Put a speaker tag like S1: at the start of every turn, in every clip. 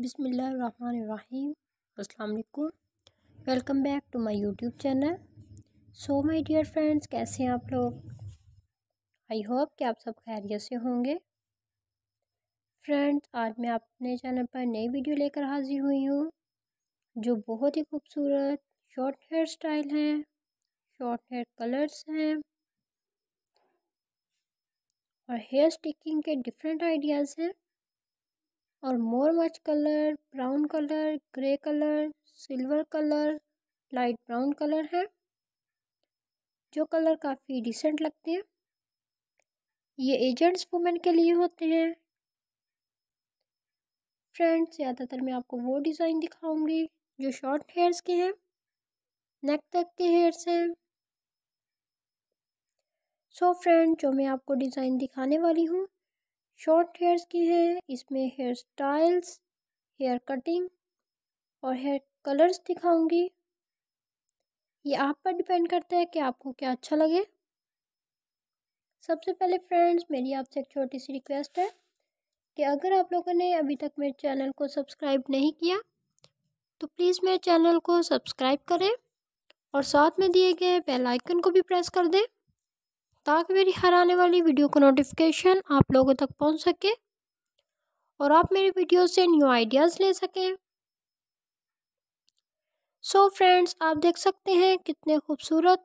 S1: बिसमीम अल्लाम welcome back to my YouTube channel so my dear friends कैसे हैं आप लोग आई होप कि आप सब खैरियत से होंगे फ्रेंड्स आज मैं अपने चैनल पर नई वीडियो लेकर हाजिर हुई हूँ जो बहुत ही खूबसूरत शॉर्ट हेयर स्टाइल हैं शॉर्ट हेयर कलर्स हैं और हेयर स्टिकिंग के डिफरेंट आइडियाज़ हैं और more much colour brown colour grey colour silver colour light brown colour है जो कलर काफ़ी डिसेंट लगते हैं ये एजेंट्स वुमेन के लिए होते हैं फ्रेंड्स ज़्यादातर मैं आपको वो डिज़ाइन दिखाऊंगी जो शॉर्ट हेयर्स के हैं नेक तक के हेयर्स हैं सो फ्रेंड जो मैं आपको डिज़ाइन दिखाने वाली हूँ शॉर्ट हेयर्स की हैं इसमें हेयर स्टाइल्स हेयर कटिंग और हेयर कलर्स दिखाऊंगी ये आप पर डिपेंड करता है कि आपको क्या अच्छा लगे सबसे पहले फ्रेंड्स मेरी आपसे एक छोटी सी रिक्वेस्ट है कि अगर आप लोगों ने अभी तक मेरे चैनल को सब्सक्राइब नहीं किया तो प्लीज़ मेरे चैनल को सब्सक्राइब करें और साथ में दिए गए बेल आइकन को भी प्रेस कर दें ताकि मेरी हर आने वाली वीडियो का नोटिफिकेशन आप लोगों तक पहुंच सके और आप मेरी वीडियो से न्यू आइडियाज़ ले सकें सो so फ्रेंड्स आप देख सकते हैं कितने खूबसूरत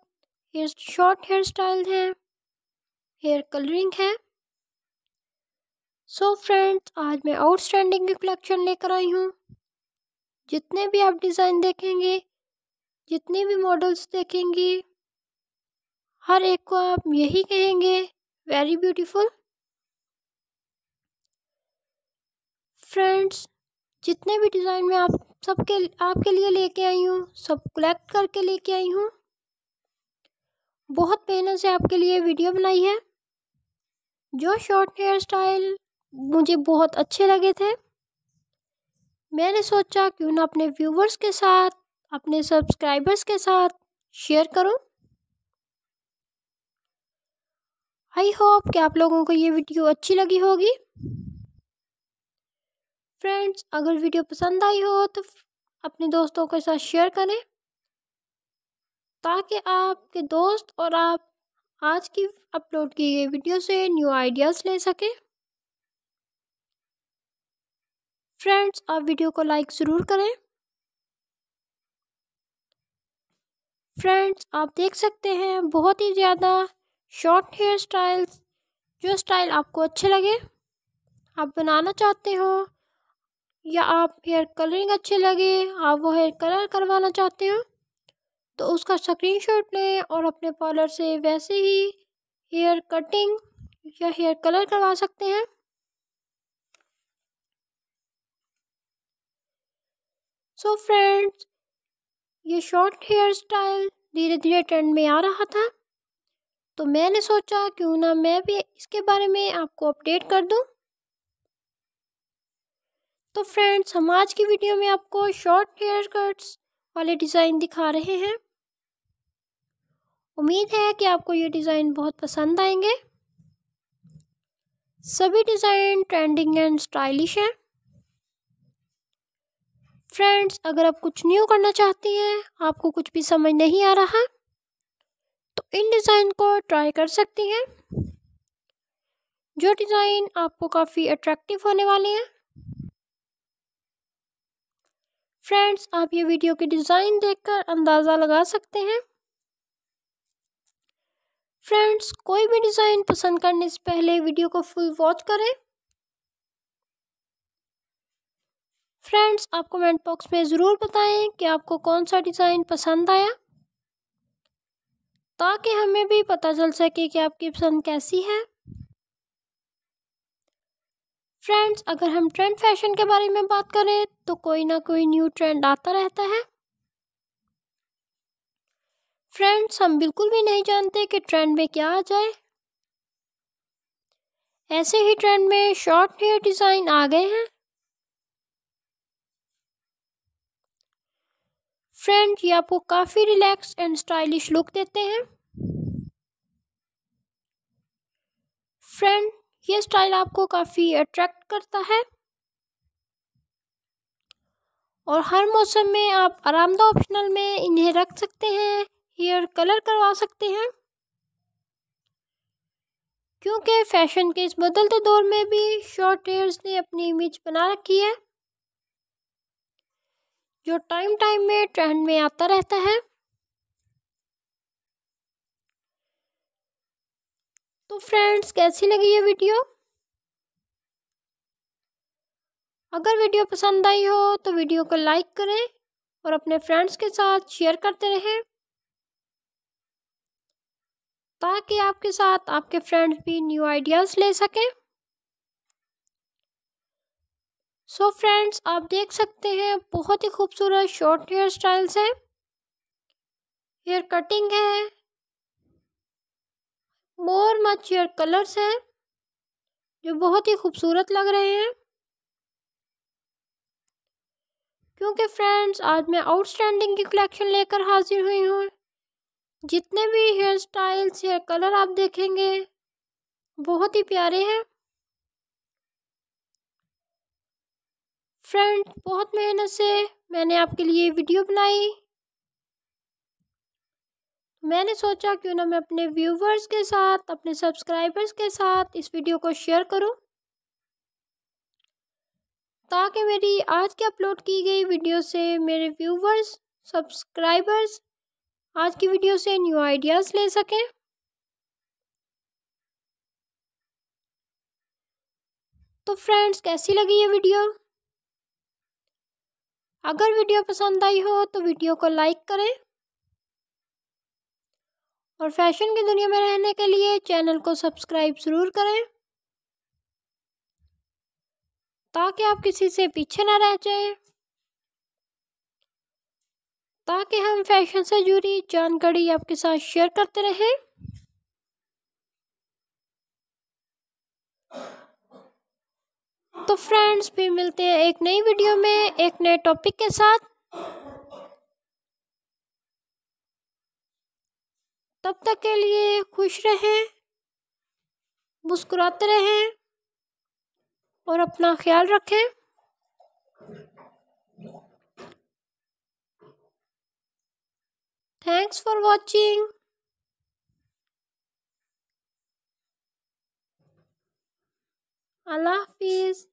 S1: हेयर शॉर्ट हेयर स्टाइल हैं हेयर कलरिंग है सो so फ्रेंड्स आज मैं आउटस्टैंडिंग की कलेक्शन लेकर आई हूँ जितने भी आप डिज़ाइन देखेंगे जितने भी मॉडल्स देखेंगी हर एक को आप यही कहेंगे वेरी ब्यूटीफुल फ्रेंड्स जितने भी डिज़ाइन में आप सबके आपके लिए लेके आई हूँ सब कलेक्ट करके लेके आई हूँ बहुत मेहनत से आपके लिए वीडियो बनाई है जो शॉर्ट हेयर स्टाइल मुझे बहुत अच्छे लगे थे मैंने सोचा क्यों ना अपने व्यूवर्स के साथ अपने सब्सक्राइबर्स के साथ शेयर करूं आई होप कि आप लोगों को ये वीडियो अच्छी लगी होगी फ्रेंड्स अगर वीडियो पसंद आई हो तो अपने दोस्तों के साथ शेयर करें ताकि आपके दोस्त और आप आज की अपलोड की गई वीडियो से न्यू आइडियाज़ ले सकें फ्रेंड्स आप वीडियो को लाइक ज़रूर करें फ्रेंड्स आप देख सकते हैं बहुत ही ज़्यादा शॉर्ट हेयर स्टाइल्स जो स्टाइल आपको अच्छे लगे आप बनाना चाहते हो या आप हेयर कलरिंग अच्छे लगे आप वो हेयर कलर करवाना चाहते हो तो उसका स्क्रीनशॉट लें और अपने पार्लर से वैसे ही हेयर कटिंग या हेयर कलर करवा सकते हैं सो so फ्रेंड्स ये शॉर्ट हेयर स्टाइल धीरे धीरे ट्रेंड में आ रहा था तो मैंने सोचा क्यों ना मैं भी इसके बारे में आपको अपडेट कर दूं तो फ्रेंड्स हम आज की वीडियो में आपको शॉर्ट हेयर कट्स वाले डिज़ाइन दिखा रहे हैं उम्मीद है कि आपको ये डिज़ाइन बहुत पसंद आएंगे सभी डिज़ाइन ट्रेंडिंग एंड स्टाइलिश हैं फ्रेंड्स अगर आप कुछ न्यू करना चाहती हैं आपको कुछ भी समझ नहीं आ रहा तो इन डिज़ाइन को ट्राई कर सकती हैं जो डिज़ाइन आपको काफ़ी अट्रैक्टिव होने वाले हैं फ्रेंड्स आप ये वीडियो के डिज़ाइन देखकर अंदाज़ा लगा सकते हैं फ्रेंड्स कोई भी डिज़ाइन पसंद करने से पहले वीडियो को फुल वॉच करें फ्रेंड्स आप कमेंट बॉक्स में ज़रूर बताएं कि आपको कौन सा डिज़ाइन पसंद आया ताकि हमें भी पता चल सके कि आपकी पसंद कैसी है फ्रेंड्स अगर हम ट्रेंड फैशन के बारे में बात करें तो कोई ना कोई न्यू ट्रेंड आता रहता है फ्रेंड्स हम बिल्कुल भी नहीं जानते कि ट्रेंड में क्या आ जाए ऐसे ही ट्रेंड में शॉर्ट हेयर डिज़ाइन आ गए हैं फ्रेंड ये आपको काफ़ी रिलैक्स एंड स्टाइलिश लुक देते हैं फ्रेंड ये स्टाइल आपको काफ़ी अट्रैक्ट करता है और हर मौसम में आप आरामदा ऑप्शनल में इन्हें रख सकते हैं हेयर कलर करवा सकते हैं क्योंकि फैशन के इस बदलते दौर में भी शॉर्ट हेयर्स ने अपनी इमेज बना रखी है जो टाइम टाइम में ट्रेंड में आता रहता है तो फ्रेंड्स कैसी लगी ये वीडियो अगर वीडियो पसंद आई हो तो वीडियो को लाइक करें और अपने फ्रेंड्स के साथ शेयर करते रहें ताकि आपके साथ आपके फ्रेंड्स भी न्यू आइडियाज़ ले सकें सो so फ्रेंड्स आप देख सकते हैं बहुत ही खूबसूरत शॉर्ट हेयर स्टाइल्स हैं हेयर कटिंग है मोर मच योर कलर्स हैं जो बहुत ही खूबसूरत लग रहे हैं क्योंकि फ्रेंड्स आज मैं आउटस्टैंडिंग की कलेक्शन लेकर हाजिर हुई हूँ जितने भी हेयर स्टाइल्स हेयर कलर आप देखेंगे बहुत ही प्यारे हैं फ्रेंड बहुत मेहनत से मैंने आपके लिए वीडियो बनाई मैंने सोचा क्यों ना मैं अपने व्यूवर्स के साथ अपने सब्सक्राइबर्स के साथ इस वीडियो को शेयर करूं ताकि मेरी आज की अपलोड की गई वीडियो से मेरे व्यूवर्स सब्सक्राइबर्स आज की वीडियो से न्यू आइडियाज़ ले सकें तो फ्रेंड्स कैसी लगी ये वीडियो अगर वीडियो पसंद आई हो तो वीडियो को लाइक करें और फैशन की दुनिया में रहने के लिए चैनल को सब्सक्राइब ज़रूर करें ताकि आप किसी से पीछे ना रह जाएं ताकि हम फैशन से जुड़ी जानकारी आपके साथ शेयर करते रहें तो फ्रेंड्स भी मिलते हैं एक नई वीडियो में एक नए टॉपिक के साथ तब तक के लिए खुश रहें मुस्कुराते रहें और अपना ख्याल रखें थैंक्स फॉर वॉचिंग अल्लाह हाफिज़